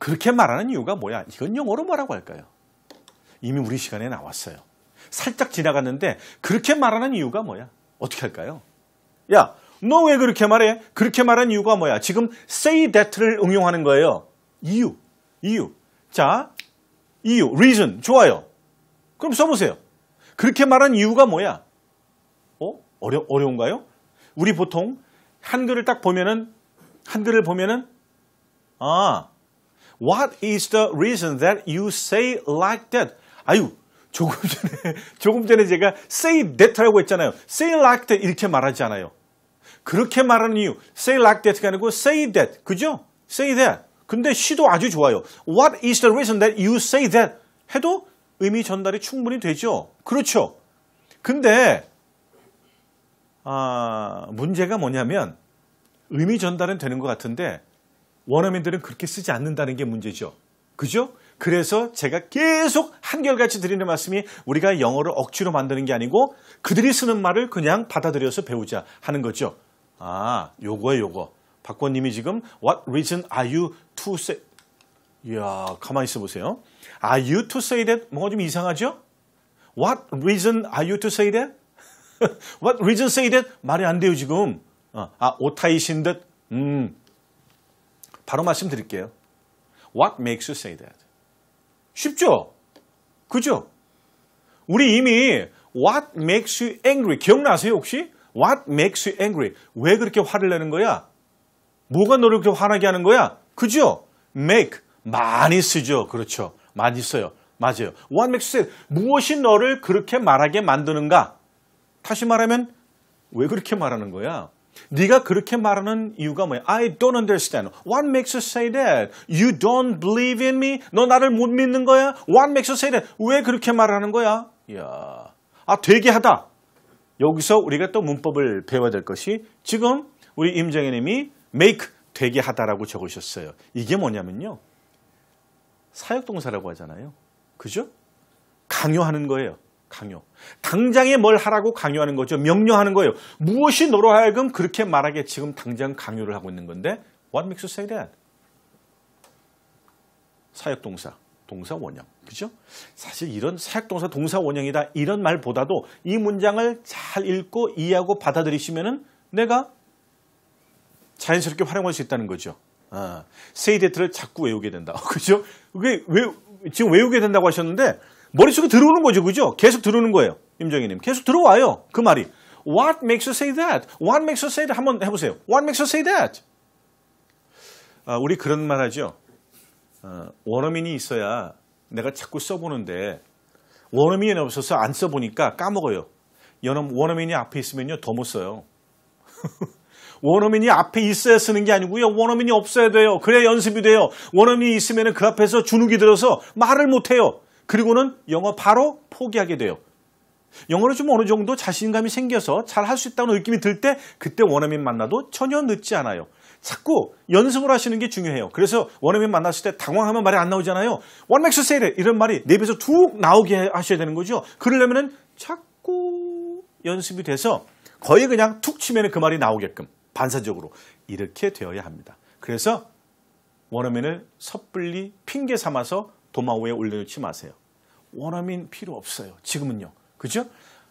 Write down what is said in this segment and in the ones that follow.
그렇게 말하는 이유가 뭐야? 이건 영어로 뭐라고 할까요? 이미 우리 시간에 나왔어요. 살짝 지나갔는데 그렇게 말하는 이유가 뭐야? 어떻게 할까요? 야, 너 왜 그렇게 말해? 그렇게 말한 이유가 뭐야? 지금 say that를 응용하는 거예요. 이유, 이유. 자, 이유, reason. 좋아요. 그럼 써보세요. 그렇게 말한 이유가 뭐야? 어? 어려, 어려운가요? 우리 보통 한글을 딱 보면은, 한글을 보면은, 아, What is the reason that you say like that? 아유, 조금 전에, 조금 전에 제가 say that라고 했잖아요. say like that 이렇게 말하지 않아요. 그렇게 말하는 이유, say like that가 아니고 say that. 그죠? say that. 근데 시도 아주 좋아요. What is the reason that you say that? 해도 의미 전달이 충분히 되죠. 그렇죠. 근데 아, 문제가 뭐냐면 의미 전달은 되는 것 같은데 원어민들은 그렇게 쓰지 않는다는 게 문제죠. 그죠? 그래서 제가 계속 한결같이 드리는 말씀이 우리가 영어를 억지로 만드는 게 아니고 그들이 쓰는 말을 그냥 받아들여서 배우자 하는 거죠. 아, 요거에 요거. 박권님이 지금 What reason are you to say? 이야, 가만히 있어 보세요. Are you to say that? 뭔가 좀 이상하죠? What reason are you to say that? What reason say that? 말이 안 돼요, 지금. 어, 아, 오타이신 듯. 음, 바로 말씀드릴게요. What makes you say that? 쉽죠? 그죠? 우리 이미 What makes you angry? 기억나세요 혹시? What makes you angry? 왜 그렇게 화를 내는 거야? 뭐가 너를 그렇게 화나게 하는 거야? 그죠? Make 많이 쓰죠. 그렇죠. 많이 써요. 맞아요. What makes you say 무엇이 너를 그렇게 말하게 만드는가? 다시 말하면 왜 그렇게 말하는 거야? 네가 그렇게 말하는 이유가 뭐야? I don't understand. What makes you say that? You don't believe in me? 너 나를 못 믿는 거야? What makes you say that? 왜 그렇게 말하는 거야? 야, 아 되게 하다. 여기서 우리가 또 문법을 배워야 될 것이 지금 우리 임정현님이 make 되게 하다라고 적으셨어요. 이게 뭐냐면요. 사역동사라고 하잖아요. 그죠? 강요하는 거예요. 강요. 당장에 뭘 하라고 강요하는 거죠. 명령하는 거예요. 무엇이 너로 하여금 그렇게 말하게 지금 당장 강요를 하고 있는 건데 What makes you say that? 사역동사, 동사원형. 그죠? 사실 이런 사역동사, 동사원형이다 이런 말보다도 이 문장을 잘 읽고 이해하고 받아들이시면 은 내가 자연스럽게 활용할 수 있다는 거죠. 아, say that를 자꾸 외우게 된다. 그죠? 그게 왜, 지금 외우게 된다고 하셨는데 머릿속에 들어오는 거죠. 그죠? 계속 들어오는 거예요. 임정희님. 계속 들어와요. 그 말이. What makes you say that? What makes you say that? 한번 해보세요. What makes you say that? 아, 우리 그런 말 하죠. 어, 아, 원어민이 있어야 내가 자꾸 써보는데 원어민이 없어서 안 써보니까 까먹어요. 여어 원어민이 앞에 있으면요. 더 못 써요. 원어민이 앞에 있어야 쓰는 게 아니고요. 원어민이 없어야 돼요. 그래 야 연습이 돼요. 원어민이 있으면 그 앞에서 주눅이 들어서 말을 못해요. 그리고는 영어 바로 포기하게 돼요. 영어를 좀 어느 정도 자신감이 생겨서 잘 할 수 있다는 느낌이 들 때 그때 원어민 만나도 전혀 늦지 않아요. 자꾸 연습을 하시는 게 중요해요. 그래서 원어민 만났을 때 당황하면 말이 안 나오잖아요. What makes you say that? 이런 말이 내 입에서 툭 나오게 하셔야 되는 거죠. 그러려면 자꾸 연습이 돼서 거의 그냥 툭 치면 그 말이 나오게끔 반사적으로 이렇게 되어야 합니다. 그래서 원어민을 섣불리 핑계 삼아서 도마 위에 올려놓지 마세요. 원어민 필요 없어요. 지금은요. 그죠?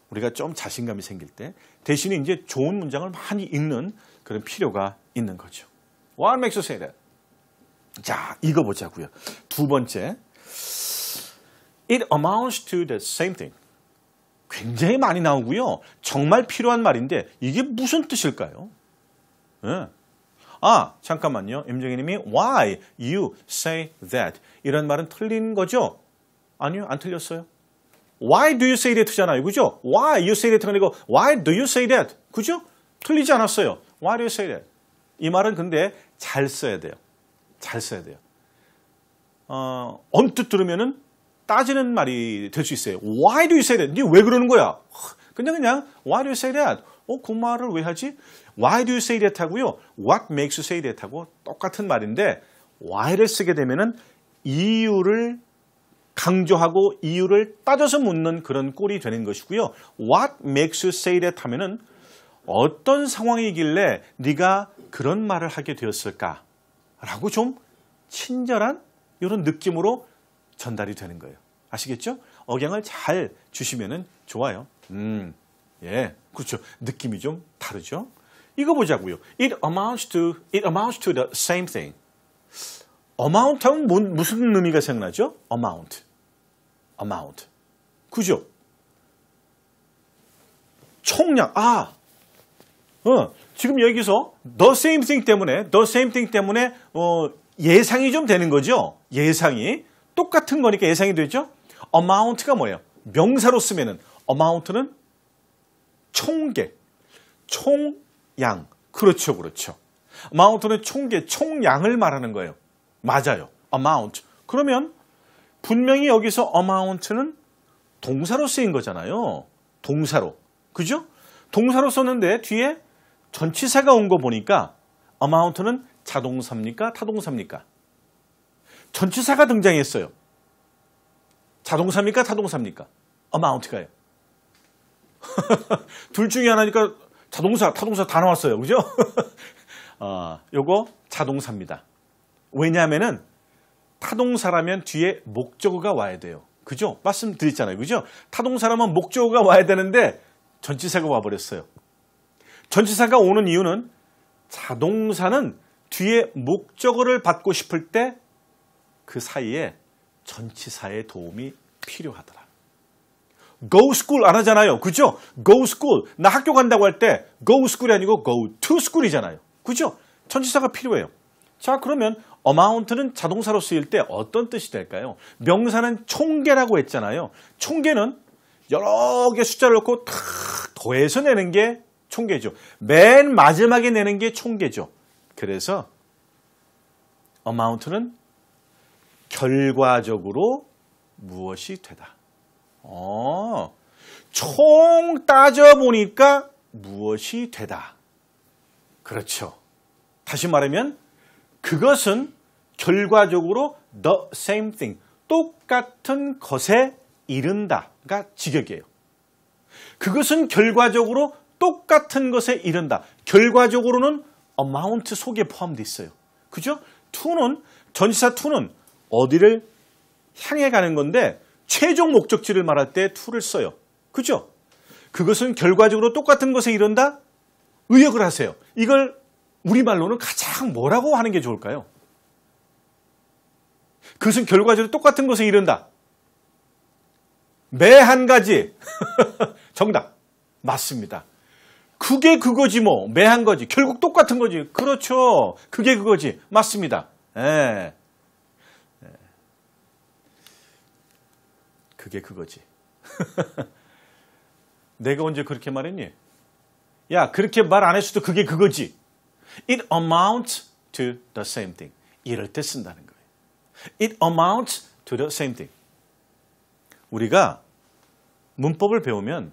우리가 좀 자신감이 생길 때 대신에 이제 좋은 문장을 많이 읽는 그런 필요가 있는 거죠. What makes you say that? 자, 이거 보자고요두 번째, it amounts to the same thing. 굉장히 많이 나오고요. 정말 필요한 말인데 이게 무슨 뜻일까요? 네. 아, 잠깐만요. 임정희 님이 why you say that 이런 말은 틀린 거죠? 아니요, 안 틀렸어요. Why do you say that잖아요. 그죠? Why you say that가 아니고 Why do you say that? 그죠? 틀리지 않았어요. Why do you say that? 이 말은 근데 잘 써야 돼요. 잘 써야 돼요. 어, 언뜻 들으면은 따지는 말이 될 수 있어요. Why do you say that? 네왜 그러는 거야? 근데 그냥 Why do you say that? 어, 그 말을 왜 하지? Why do you say that 하고요. What makes you say that 하고 똑같은 말인데 Why를 쓰게 되면은 이유를 강조하고 이유를 따져서 묻는 그런 꼴이 되는 것이고요. What makes you say that 하면은 어떤 상황이길래 네가 그런 말을 하게 되었을까? 라고 좀 친절한 이런 느낌으로 전달이 되는 거예요. 아시겠죠? 억양을 잘 주시면 좋아요. 음, 예, 그렇죠. 느낌이 좀 다르죠? 이거 보자고요. It amounts to, it amounts to the same thing. amount 하면 무슨 의미가 생각나죠? amount. amount. 그죠? 총량. 아. 어, 지금 여기서 the same thing 때문에 the same thing 때문에 어, 예상이 좀 되는 거죠. 예상이 똑같은 거니까 예상이 되죠. amount가 뭐예요? 명사로 쓰면은 amount는 총계, 총양. 그렇죠, 그렇죠. amount는 총계, 총양을 말하는 거예요. 맞아요. amount. 그러면 분명히 여기서 amount는 동사로 쓰인 거잖아요. 동사로. 그죠? 동사로 썼는데 뒤에 전치사가 온 거 보니까 amount는 자동사입니까? 타동사입니까? 전치사가 등장했어요. 자동사입니까? 타동사입니까? amount가요. 둘 중에 하나니까 자동사, 타동사 다 나왔어요. 그죠? 아, 요거 자동사입니다. 왜냐하면은 타동사라면 뒤에 목적어가 와야 돼요. 그죠? 말씀드렸잖아요. 그죠? 타동사라면 목적어가 와야 되는데 전치사가 와버렸어요. 전치사가 오는 이유는 자동사는 뒤에 목적어를 받고 싶을 때 그 사이에 전치사의 도움이 필요하더라. go school 안 하잖아요. 그죠? go school. 나 학교 간다고 할 때 go school이 아니고 go to school이잖아요. 그죠? 전치사가 필요해요. 자 그러면 amount는 자동사로 쓰일 때 어떤 뜻이 될까요? 명사는 총계라고 했잖아요. 총계는 여러 개 숫자를 놓고탁 더해서 내는 게 총계죠. 맨 마지막에 내는 게 총계죠. 그래서 amount는 결과적으로 무엇이 되다. 어, 총 따져보니까 무엇이 되다. 그렇죠. 다시 말하면 그것은 결과적으로 the same thing, 똑같은 것에 이른다가 직역이에요. 그것은 결과적으로 똑같은 것에 이른다. 결과적으로는 amount 속에 포함되어 있어요. 그죠? to는 전치사 to는 어디를 향해 가는 건데 최종 목적지를 말할 때 to를 써요. 그죠? 그것은 결과적으로 똑같은 것에 이른다? 의역을 하세요. 이걸 우리말로는 가장 뭐라고 하는 게 좋을까요? 그것은 결과적으로 똑같은 것을 이른다. 매 한 가지. 정답. 맞습니다. 그게 그거지 뭐. 매 한 거지. 결국 똑같은 거지. 그렇죠. 그게 그거지. 맞습니다. 예. 예. 그게 그거지. 내가 언제 그렇게 말했니? 야, 그렇게 말 안 했어도 그게 그거지. It amounts to the same thing. 이럴 때 쓴다는 거예요. It amounts to the same thing. 우리가 문법을 배우면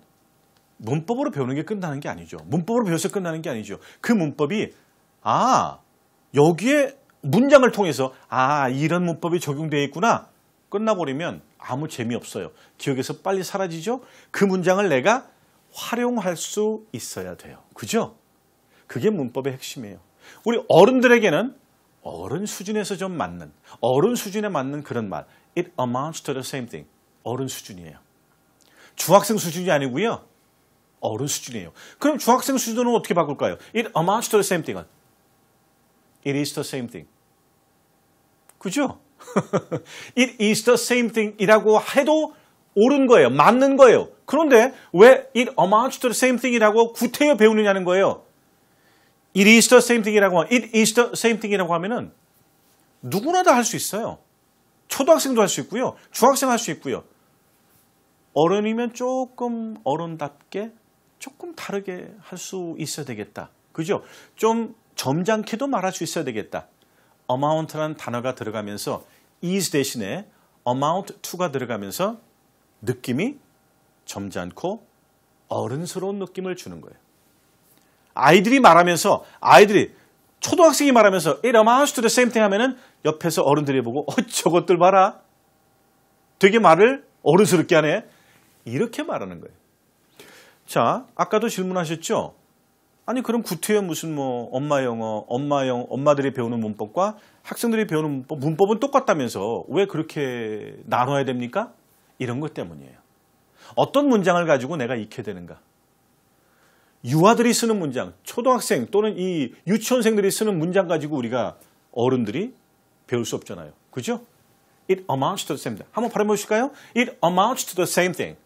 문법으로 배우는 게 끝나는 게 아니죠. 문법으로 배워서 끝나는 게 아니죠. 그 문법이 아 여기에 문장을 통해서 아 이런 문법이 적용되어 있구나 끝나버리면 아무 재미없어요. 기억에서 빨리 사라지죠. 그 문장을 내가 활용할 수 있어야 돼요. 그죠? 그게 문법의 핵심이에요. 우리 어른들에게는 어른 수준에서 좀 맞는, 어른 수준에 맞는 그런 말. It amounts to the same thing. 어른 수준이에요. 중학생 수준이 아니고요. 어른 수준이에요. 그럼 중학생 수준은 어떻게 바꿀까요? It amounts to the same thing. It is the same thing. 그죠? It is the same thing 이라고 해도 옳은 거예요. 맞는 거예요. 그런데 왜 it amounts to the same thing 이라고 구태여 배우느냐는 거예요. It is the same thing이라고 it is the same thing이라고 하면은 누구나 다 할 수 있어요. 초등학생도 할 수 있고요. 중학생 할 수 있고요. 어른이면 조금 어른답게 조금 다르게 할 수 있어야 되겠다. 그죠? 좀 점잖게도 말할 수 있어야 되겠다. amount라는 단어가 들어가면서 is 대신에 amount to가 들어가면서 느낌이 점잖고 어른스러운 느낌을 주는 거예요. 아이들이 말하면서 아이들이 초등학생이 말하면서 it amounts to the same thing 하면은 옆에서 어른들이 보고 어 저것들 봐라. 되게 말을 어른스럽게 하네. 이렇게 말하는 거예요. 자, 아까도 질문하셨죠? 아니 그럼 구태여 무슨 뭐 엄마 영어, 엄마 영 엄마들이 배우는 문법과 학생들이 배우는 문법, 문법은 똑같다면서 왜 그렇게 나눠야 됩니까? 이런 것 때문이에요. 어떤 문장을 가지고 내가 익혀야 되는가? 유아들이 쓰는 문장, 초등학생 또는 이 유치원생들이 쓰는 문장 가지고 우리가 어른들이 배울 수 없잖아요. 그죠? It amounts to the same thing. 한번 발음해 보실까요? It amounts to the same thing.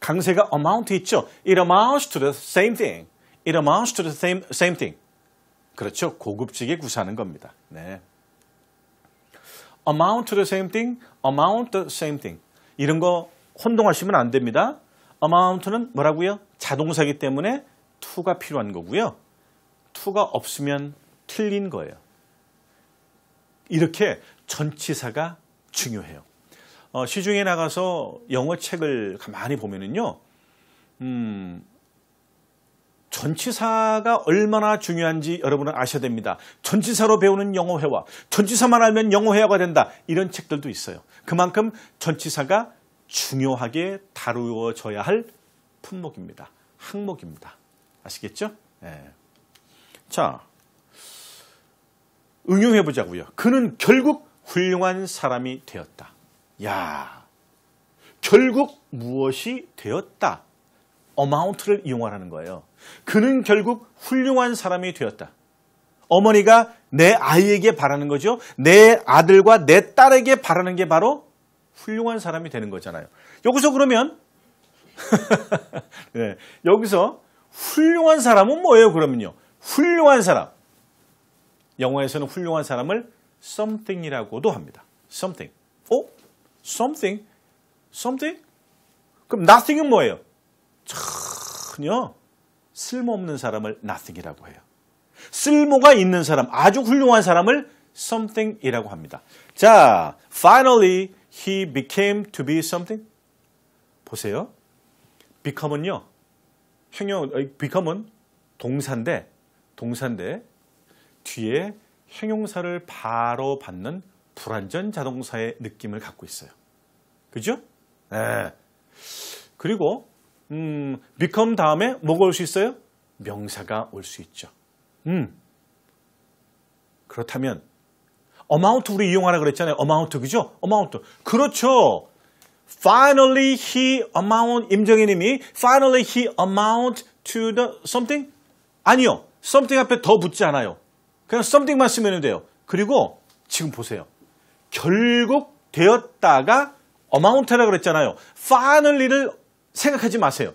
강세가 amount 있죠? It amounts to the same thing. It amounts to the same, same thing. 그렇죠. 고급지게 구사하는 겁니다. 네. amount to the same thing, amount the same thing. 이런 거 혼동하시면 안 됩니다. amount는 뭐라고요? 자동사기 때문에 to가 필요한 거고요. to가 없으면 틀린 거예요. 이렇게 전치사가 중요해요. 어, 시중에 나가서 영어 책을 가만히 보면은요, 음, 전치사가 얼마나 중요한지 여러분은 아셔야 됩니다. 전치사로 배우는 영어 회화, 전치사만 알면 영어 회화가 된다. 이런 책들도 있어요. 그만큼 전치사가 중요하게 다루어져야 할 품목입니다. 항목입니다. 아시겠죠? 예. 자, 응용해 보자고요. 그는 결국 훌륭한 사람이 되었다. 야, 결국 무엇이 되었다? 어마운트를 이용하라는 거예요. 그는 결국 훌륭한 사람이 되었다. 어머니가 내 아이에게 바라는 거죠. 내 아들과 내 딸에게 바라는 게 바로 훌륭한 사람이 되는 거잖아요. 여기서 그러면 네, 여기서 훌륭한 사람은 뭐예요? 그러면요. 훌륭한 사람. 영어에서는 훌륭한 사람을 something이라고도 합니다. something. 어? something? something? 그럼 nothing은 뭐예요? 전혀 쓸모없는 사람을 nothing이라고 해요. 쓸모가 있는 사람, 아주 훌륭한 사람을 something이라고 합니다. 자, finally He became to be something. 보세요. become은요. 행용 become은 동사인데 동사인데 뒤에 형용사를 바로 받는 불완전 자동사의 느낌을 갖고 있어요. 그죠? 네. 그리고 음, become 다음에 뭐가 올 수 있어요? 명사가 올 수 있죠. 음. 그렇다면 amount 우리 이용하라 그랬잖아요. amount 그죠? amount. 그렇죠. finally he amount 임정희 님이 finally he amount to the something? 아니요. something 앞에 더 붙지 않아요. 그냥 something만 쓰면 돼요. 그리고 지금 보세요. 결국 되었다가 amount라 그랬잖아요. finally를 생각하지 마세요.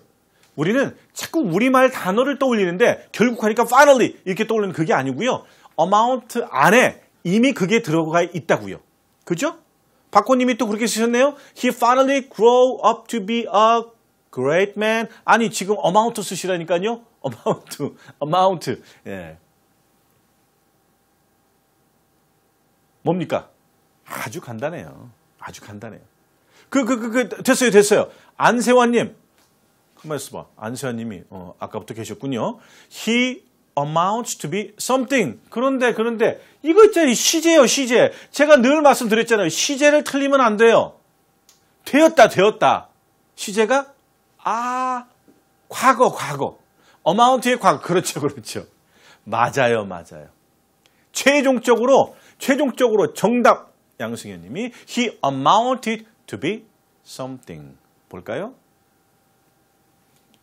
우리는 자꾸 우리말 단어를 떠올리는데 결국 하니까 finally 이렇게 떠올리는 그게 아니고요. amount 안에 이미 그게 들어가 있다고요. 그죠? 박호님이 또 그렇게 쓰셨네요. He finally grow up to be a great man. 아니 지금 amount 쓰시라니까요. amount, amount. 예. 뭡니까? 아주 간단해요. 아주 간단해요. 그, 그, 그, 그, 됐어요, 됐어요. 안세환님. 한만 있어봐. 안세환님이, 어, 아까부터 계셨군요. He amounts to be something. 그런데 그런데 이거 있잖아요. 시제요 시제. 제가 늘 말씀드렸잖아요. 시제를 틀리면 안 돼요. 되었다 되었다. 시제가 아 과거 과거. amount의 과거. 그렇죠 그렇죠. 맞아요 맞아요. 최종적으로 최종적으로 정답 양승현 님이 he amounted to be something. 볼까요?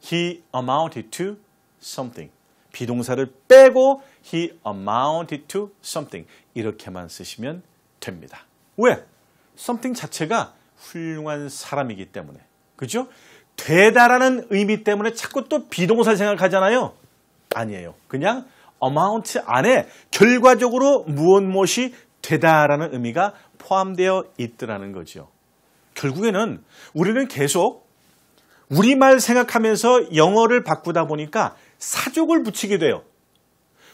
He amounted to something. 비동사를 빼고 he amounted to something 이렇게만 쓰시면 됩니다. 왜? something 자체가 훌륭한 사람이기 때문에 그죠? 되다라는 의미 때문에 자꾸 또 비동사 생각하잖아요. 아니에요. 그냥 amount 안에 결과적으로 무엇 무엇이 되다라는 의미가 포함되어 있더라는 거죠. 결국에는 우리는 계속 우리말 생각하면서 영어를 바꾸다 보니까 사족을 붙이게 돼요.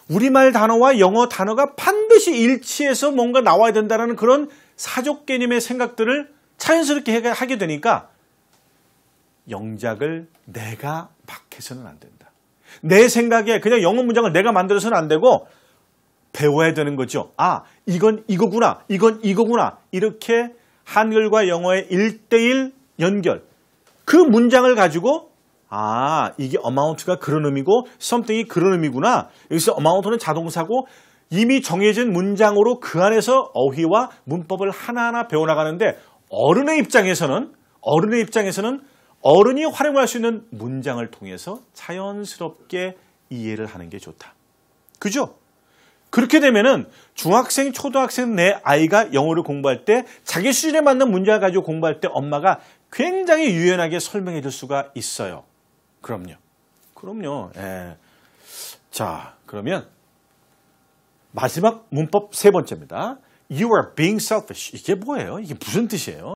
우리말 단어와 영어 단어가 반드시 일치해서 뭔가 나와야 된다는 그런 사족 개념의 생각들을 자연스럽게 하게 되니까 영작을 내가 막 해서는 안 된다. 내 생각에 그냥 영어 문장을 내가 만들어서는 안 되고 배워야 되는 거죠. 아, 이건 이거구나. 이건 이거구나. 이렇게 한글과 영어의 일대일 연결. 그 문장을 가지고 아, 이게 amount가 그런 의미고 something이 그런 의미구나. 여기서 amount는 자동사고 이미 정해진 문장으로 그 안에서 어휘와 문법을 하나하나 배워나가는데 어른의 입장에서는 어른의 입장에서는 어른이 활용할 수 있는 문장을 통해서 자연스럽게 이해를 하는 게 좋다. 그죠? 그렇게 되면은 중학생, 초등학생 내 아이가 영어를 공부할 때 자기 수준에 맞는 문장을 가지고 공부할 때 엄마가 굉장히 유연하게 설명해 줄 수가 있어요. 그럼요. 그럼요. 예. 자, 그러면 마지막 문법 세 번째입니다. You are being selfish. 이게 뭐예요? 이게 무슨 뜻이에요?